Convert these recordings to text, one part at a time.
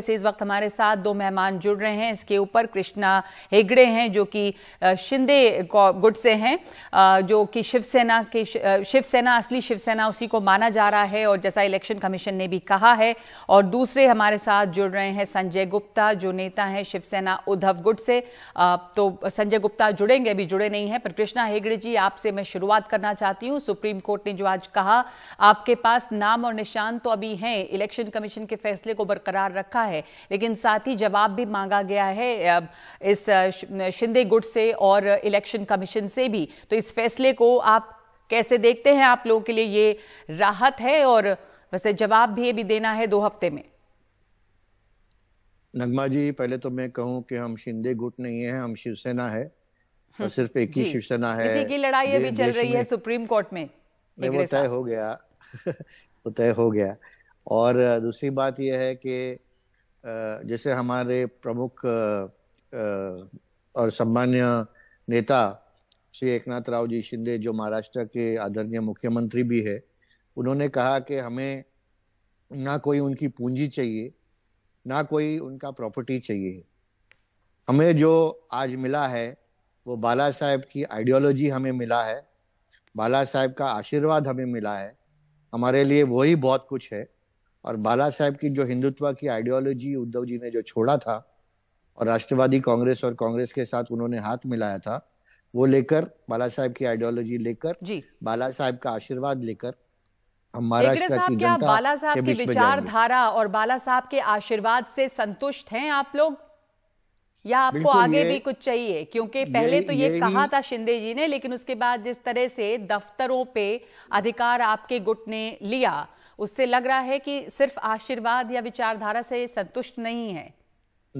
वैसे इस वक्त हमारे साथ दो मेहमान जुड़ रहे हैं इसके ऊपर कृष्णा हेगड़े हैं जो कि शिंदे गुट से हैं जो कि शिवसेना के शिवसेना असली शिवसेना उसी को माना जा रहा है और जैसा इलेक्शन कमीशन ने भी कहा है और दूसरे हमारे साथ जुड़ रहे हैं संजय गुप्ता जो नेता है शिवसेना उद्धव गुट से तो संजय गुप्ता जुड़ेंगे अभी जुड़े नहीं है पर कृष्णा हेगड़े जी आपसे मैं शुरुआत करना चाहती हूँ सुप्रीम कोर्ट ने जो आज कहा आपके पास नाम और निशान तो अभी है इलेक्शन कमीशन के फैसले को बरकरार रखा है है लेकिन साथ ही जवाब भी मांगा गया है इस शिंदे गुट से और इलेक्शन कमीशन से भी तो इस फैसले को आप कैसे देखते हैं आप लोगों के लिए ये राहत है और वैसे जवाब भी अभी देना है दो हफ्ते में नगमा जी पहले तो मैं कहूं कि हम शिंदे गुट नहीं है हम शिवसेना है और हम्म। सिर्फ एक ही शिवसेना है इसी की लड़ाई अभी चल रही है सुप्रीम कोर्ट में वो तय हो गया वो तय हो गया और दूसरी बात यह है कि जैसे हमारे प्रमुख और सम्मान्य नेता श्री एकनाथ राव जी शिंदे जो महाराष्ट्र के आदरणीय मुख्यमंत्री भी है उन्होंने कहा कि हमें ना कोई उनकी पूंजी चाहिए ना कोई उनका प्रॉपर्टी चाहिए हमें जो आज मिला है वो बाला साहेब की आइडियोलॉजी हमें मिला है बाला साहेब का आशीर्वाद हमें मिला है हमारे लिए वही बहुत कुछ है और बाला साहेब की जो हिंदुत्व की आइडियोलॉजी उद्धव जी ने जो छोड़ा था और राष्ट्रवादी कांग्रेस और कांग्रेस के साथ उन्होंने हाथ मिलाया था वो लेकर बाला साहेब की आइडियोलॉजी लेकर बाला साहेब का आशीर्वाद लेकर हम महाराष्ट्र की बाला साहब की विचारधारा और बाला साहब के आशीर्वाद से संतुष्ट हैं आप लोग या आपको आगे भी कुछ चाहिए क्योंकि पहले तो ये, ये कहा था शिंदे जी ने लेकिन उसके बाद जिस तरह से दफ्तरों पे अधिकार आपके गुट ने लिया उससे लग रहा है कि सिर्फ आशीर्वाद या विचारधारा से संतुष्ट नहीं है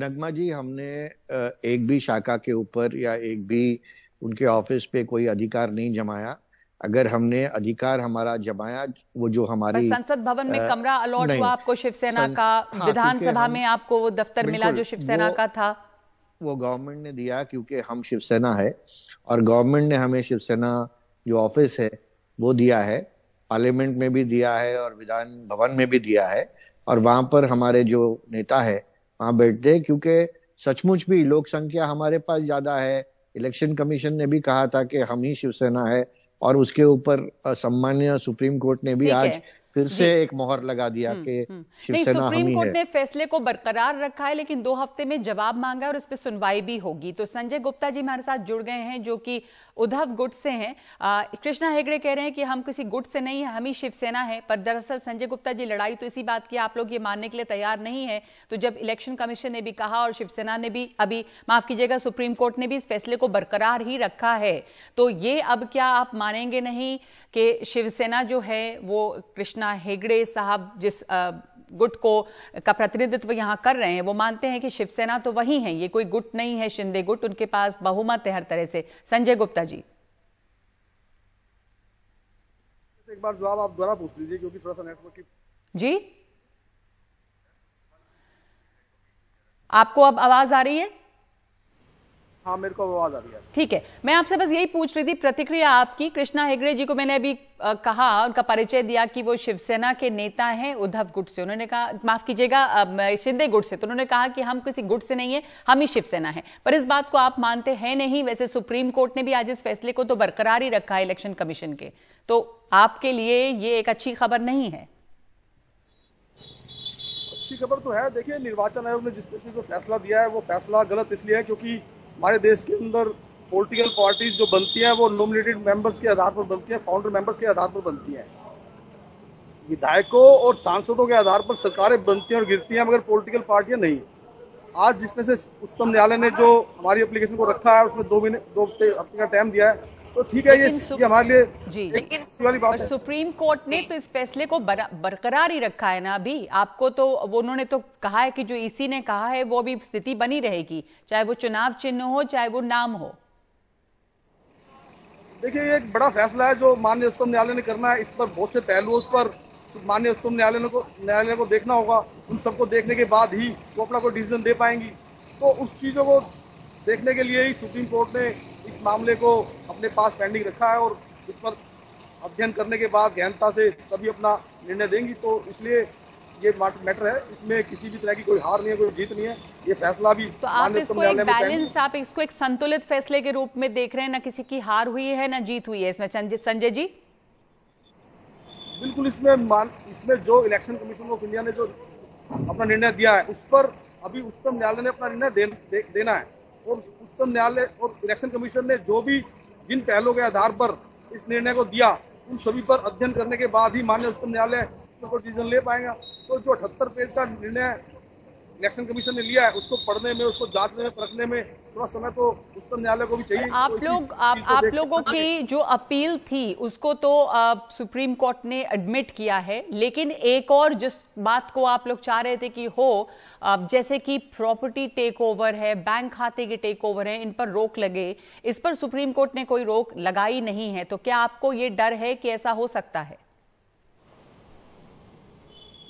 नगमा जी हमने एक भी शाखा के ऊपर या एक भी उनके ऑफिस पे कोई अधिकार नहीं जमाया अगर हमने अधिकार हमारा जमाया वो जो हमारी संसद भवन में कमरा अलॉट हुआ आपको शिवसेना का हाँ, विधानसभा में आपको वो दफ्तर मिला जो शिवसेना का था वो गवर्नमेंट ने दिया क्योंकि हम शिवसेना है और गवर्नमेंट ने हमें शिवसेना जो ऑफिस है वो दिया है पार्लियामेंट में भी दिया है और विधान भवन में भी दिया है और वहां पर हमारे जो नेता है वहां बैठते हैं क्योंकि सचमुच भी लोक संख्या हमारे पास ज्यादा है इलेक्शन कमीशन ने भी कहा था कि हम ही शिवसेना है और उसके ऊपर सम्मान्य सुप्रीम कोर्ट ने भी आज फिर से एक मोहर लगा दिया हम्म, कि हम्म। शिवसेना सुप्रीम कोर्ट ने फैसले को बरकरार रखा है लेकिन दो हफ्ते में जवाब मांगा और उस पर सुनवाई भी होगी तो संजय गुप्ता जी हमारे साथ जुड़ गए हैं जो कि उद्धव गुट से हैं कृष्णा हेगड़े कह रहे हैं कि हम किसी गुट से नहीं है हम ही शिवसेना है पर दरअसल संजय गुप्ता जी लड़ाई तो इसी बात की आप लोग ये मानने के लिए तैयार नहीं है तो जब इलेक्शन कमीशन ने भी कहा और शिवसेना ने भी अभी माफ कीजिएगा सुप्रीम कोर्ट ने भी इस फैसले को बरकरार ही रखा है तो ये अब क्या आप मानेंगे नहीं कि शिवसेना जो है वो कृष्ण कृष्णा हेगड़े साहब जिस गुट को का प्रतिनिधित्व यहाँ कर रहे हैं वो मानते हैं कि शिवसेना तो वही है ये कोई गुट नहीं है शिंदे गुट उनके पास बहुमत है हर तरह से संजय गुप्ता जी एक बार जवाब आप द्वारा पूछ लीजिए क्योंकि थोड़ा सा नेटवर्क की जी आपको अब आवाज आ रही है हाँ मेरे को आवाज आ रही है ठीक है मैं आपसे बस यही पूछ रही थी प्रतिक्रिया आपकी कृष्णा हेगड़े जी को मैंने अभी कहा उनका परिचय दिया कि वो शिवसेना के नेता हैं उद्धव गुट से उन्होंने कहा माफ कीजिएगा शिंदे गुट से तो उन्होंने कहा कि हम किसी गुट से नहीं है हम ही शिवसेना है पर इस बात को आप मानते हैं नहीं वैसे सुप्रीम कोर्ट ने भी आज इस फैसले को तो बरकरार ही रखा है इलेक्शन कमीशन के तो आपके लिए ये एक अच्छी खबर नहीं है अच्छी खबर तो है देखिए निर्वाचन आयोग ने जिस तरह से जो फैसला दिया है वो फैसला गलत इसलिए है क्योंकि हमारे देश के अंदर पोलिटिकल पार्टीज जो बनती है वो नोमिनेटेड मेंबर्स के आधार पर बनती है फाउंडर मेंबर्स के आधार पर बनती है विधायकों और सांसदों के आधार पर सरकारें बनती हैं और गिरती हैं मगर पॉलिटिकल पार्टियां नहीं आज जिस तरह से उच्चतम न्यायालय ने जो हमारी एप्लीकेशन को रखा है उसमें दो महीने दो हफ्ते का टाइम दिया है तो ठीक है ये, ये हमारे लिए जी लेकिन सुप्रीम कोर्ट ने तो इस फैसले को बरकरार ही रखा है ना अभी आपको तो वो उन्होंने तो कहा है कि जो ईसी e ने कहा है वो अभी स्थिति बनी रहेगी चाहे वो चुनाव चिन्ह हो चाहे वो नाम हो देखिए ये एक बड़ा फैसला है जो माननीय उच्चतम न्यायालय ने करना है इस पर बहुत से पहलुओं पर माननीय उच्चतम न्यायालय को न्यायालय को देखना होगा उन सबको देखने के बाद ही वो अपना कोई डिसीजन दे पाएंगी तो उस चीज़ों को देखने के लिए ही सुप्रीम कोर्ट ने इस मामले को अपने पास पेंडिंग रखा है और इस पर अध्ययन करने के बाद गहनता से तभी अपना निर्णय देंगी तो इसलिए ये मैटर है इसमें किसी भी तरह की कोई हार नहीं है कोई जीत नहीं है ये फैसला भी तो आप इसको एक बैलेंस आप इसको एक संतुलित फैसले के रूप में देख रहे हैं ना किसी की हार हुई है ना जीत हुई है इसमें संजय जी बिल्कुल इसमें मान इसमें जो इलेक्शन कमीशन ऑफ इंडिया ने जो अपना निर्णय दिया है उस पर अभी उच्चतम न्यायालय ने अपना निर्णय दे, दे, देना है और उच्चतम न्यायालय और इलेक्शन कमीशन ने जो भी जिन पहलों के आधार पर इस निर्णय को दिया उन सभी पर अध्ययन करने के बाद ही मान्य उच्चतम न्यायालय डिसीजन ले पाएगा तो जो अठहत्तर पेज का निर्णय इलेक्शन कमीशन ने लिया है उसको पढ़ने में उसको जांचने में परखने में थोड़ा समय तो उच्चतम न्यायालय को भी चाहिए आप तो लोग आप, आप लोगों की हाँ जो अपील थी उसको तो आ, सुप्रीम कोर्ट ने एडमिट किया है लेकिन एक और जिस बात को आप लोग चाह रहे थे कि हो आ, जैसे कि प्रॉपर्टी टेक ओवर है बैंक खाते के टेक ओवर है इन पर रोक लगे इस पर सुप्रीम कोर्ट ने कोई रोक लगाई नहीं है तो क्या आपको ये डर है कि ऐसा हो सकता है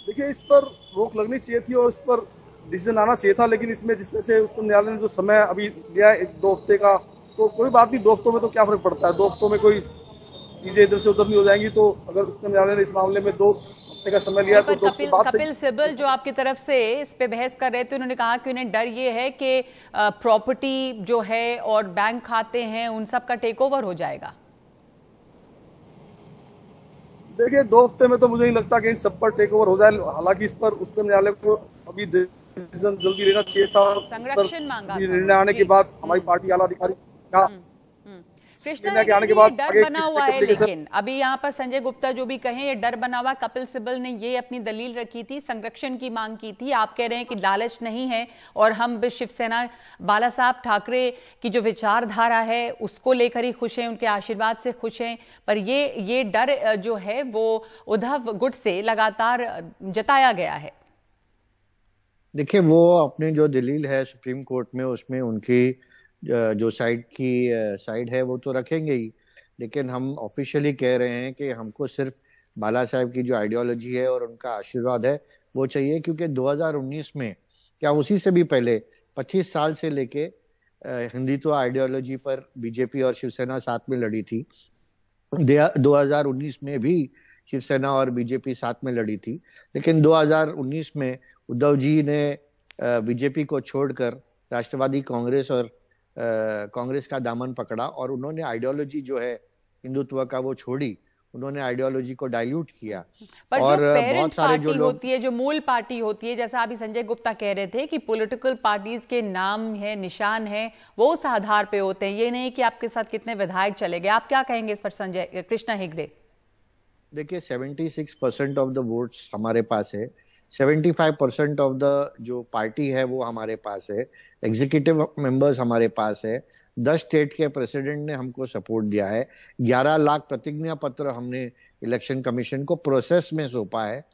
देखिए इस पर रोक लगनी चाहिए थी और इस पर डिसीजन आना चाहिए था लेकिन इसमें जिस तरह से उच्चतम न्यायालय ने जो समय अभी लिया है दो हफ्ते का तो कोई बात नहीं दो हफ्तों में तो क्या फर्क पड़ता है दो हफ्तों में कोई चीजें इधर से उधर नहीं हो जाएंगी तो अगर उच्चतम न्यायालय ने इस मामले में दो तो कपिल, कपिल सिब्बल जो आपकी तरफ से इस पे बहस कर रहे थे उन्होंने कहा कि उन्हें डर ये है कि प्रॉपर्टी जो है और बैंक खाते हैं उन सब का टेक ओवर हो जाएगा देखिए दो हफ्ते में तो मुझे नहीं लगता कि इन सब पर टेक ओवर हो जाए हालांकि इस पर उच्चतम न्यायालय को अभी डिसीजन जल्दी लेना चाहिए था संरक्षण मांगा निर्णय आने के बाद हमारी पार्टी आला अधिकारी का हम्म, हम्म। डर बना हुआ है लेकिन अभी यहाँ पर संजय गुप्ता जो भी कहें ये डर बना हुआ कपिल सिब्बल ने ये अपनी दलील रखी थी संरक्षण की मांग की थी आप कह रहे हैं कि लालच नहीं है और हम शिवसेना बाला साहब ठाकरे की जो विचारधारा है उसको लेकर ही खुश हैं उनके आशीर्वाद से खुश हैं पर ये ये डर जो है वो उद्धव गुट से लगातार जताया गया है देखिए वो अपने जो दलील है सुप्रीम कोर्ट में उसमें उनकी जो साइड की साइड है वो तो रखेंगे ही लेकिन हम ऑफिशियली कह रहे हैं कि हमको सिर्फ बाला साहब की जो आइडियोलॉजी है और उनका आशीर्वाद है वो चाहिए क्योंकि 2019 में क्या उसी से भी पहले 25 साल से लेके हिंदुत्व आइडियोलॉजी पर बीजेपी और शिवसेना साथ में लड़ी थी 2019 में भी शिवसेना और बीजेपी साथ में लड़ी थी लेकिन 2019 में उद्धव जी ने बीजेपी को छोड़कर राष्ट्रवादी कांग्रेस और कांग्रेस का दामन पकड़ा और उन्होंने आइडियोलॉजी जो है हिंदुत्व का वो छोड़ी उन्होंने आइडियोलॉजी को डाइल्यूट किया पर और जो बहुत सारे जो लोग होती है जो मूल पार्टी होती है जैसा अभी संजय गुप्ता कह रहे थे कि पॉलिटिकल पार्टीज के नाम है निशान है वो उस आधार पे होते हैं ये नहीं कि आपके साथ कितने विधायक चले गए आप क्या कहेंगे इस पर संजय कृष्णा हेगड़े देखिए 76 परसेंट ऑफ द वोट्स हमारे पास है seventy five percent of the जो पार्टी है वो हमारे पास है एग्जीक्यूटिव मेंबर्स हमारे पास है दस स्टेट के प्रेसिडेंट ने हमको सपोर्ट दिया है ग्यारह लाख प्रतिज्ञा पत्र हमने इलेक्शन कमीशन को प्रोसेस में सौंपा है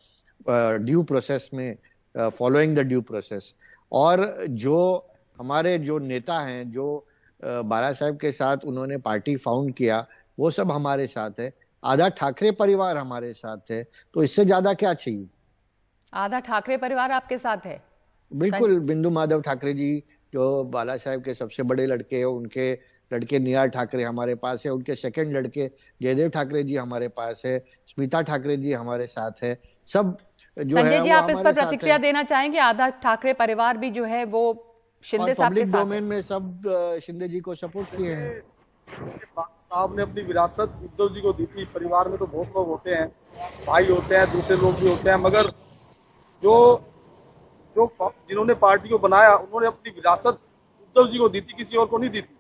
ड्यू uh, प्रोसेस में फॉलोइंग द ड्यू प्रोसेस और जो हमारे जो नेता हैं जो uh, बाला साहब के साथ उन्होंने पार्टी फाउंड किया वो सब हमारे साथ है आधा ठाकरे परिवार हमारे साथ है तो इससे ज्यादा क्या चाहिए आधा ठाकरे परिवार आपके साथ है बिल्कुल बिंदु माधव ठाकरे जी जो बाला साहेब के सबसे बड़े लड़के हैं उनके लड़के निहार ठाकरे हमारे पास है उनके सेकंड लड़के जयदेव ठाकरे जी हमारे पास है स्मिता ठाकरे जी हमारे साथ है सब जो संजय जी आप इस पर प्रतिक्रिया देना चाहेंगे आधा ठाकरे परिवार भी जो है वो शिंदे साहब के साथ डोमेन में सब शिंदे जी को सपोर्ट किए हैं साहब ने अपनी विरासत उद्धव जी को दी थी परिवार में तो बहुत लोग होते हैं भाई होते हैं दूसरे लोग भी होते हैं मगर जो जो जिन्होंने पार्टी को बनाया उन्होंने अपनी विरासत उद्धव जी को दी थी किसी और को नहीं दी थी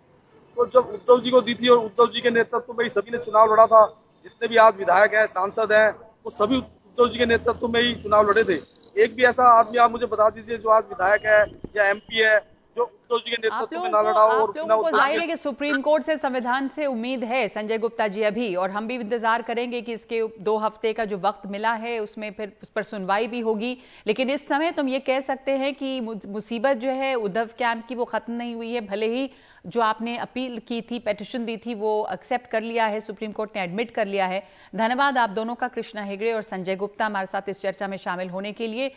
तो जब उद्धव जी को दी थी और उद्धव जी के नेतृत्व में ही सभी ने चुनाव लड़ा था जितने भी आज विधायक हैं सांसद हैं वो सभी उद्धव जी के नेतृत्व में ही चुनाव लड़े थे एक भी ऐसा आदमी आप मुझे बता दीजिए जो आज विधायक है या एम है जो उद्धव जी के नेतृत्व में ना लड़ा और जाहिर है कि सुप्रीम कोर्ट से संविधान से उम्मीद है संजय गुप्ता जी अभी और हम भी इंतजार करेंगे कि इसके दो हफ्ते का जो वक्त मिला है उसमें फिर उस पर सुनवाई भी होगी लेकिन इस समय तुम तो ये कह सकते हैं कि मुसीबत जो है उद्धव कैंप की वो खत्म नहीं हुई है भले ही जो आपने अपील की थी पेटिशन दी थी वो एक्सेप्ट कर लिया है सुप्रीम कोर्ट ने एडमिट कर लिया है धन्यवाद आप दोनों का कृष्णा हेगड़े और संजय गुप्ता हमारे साथ इस चर्चा में शामिल होने के लिए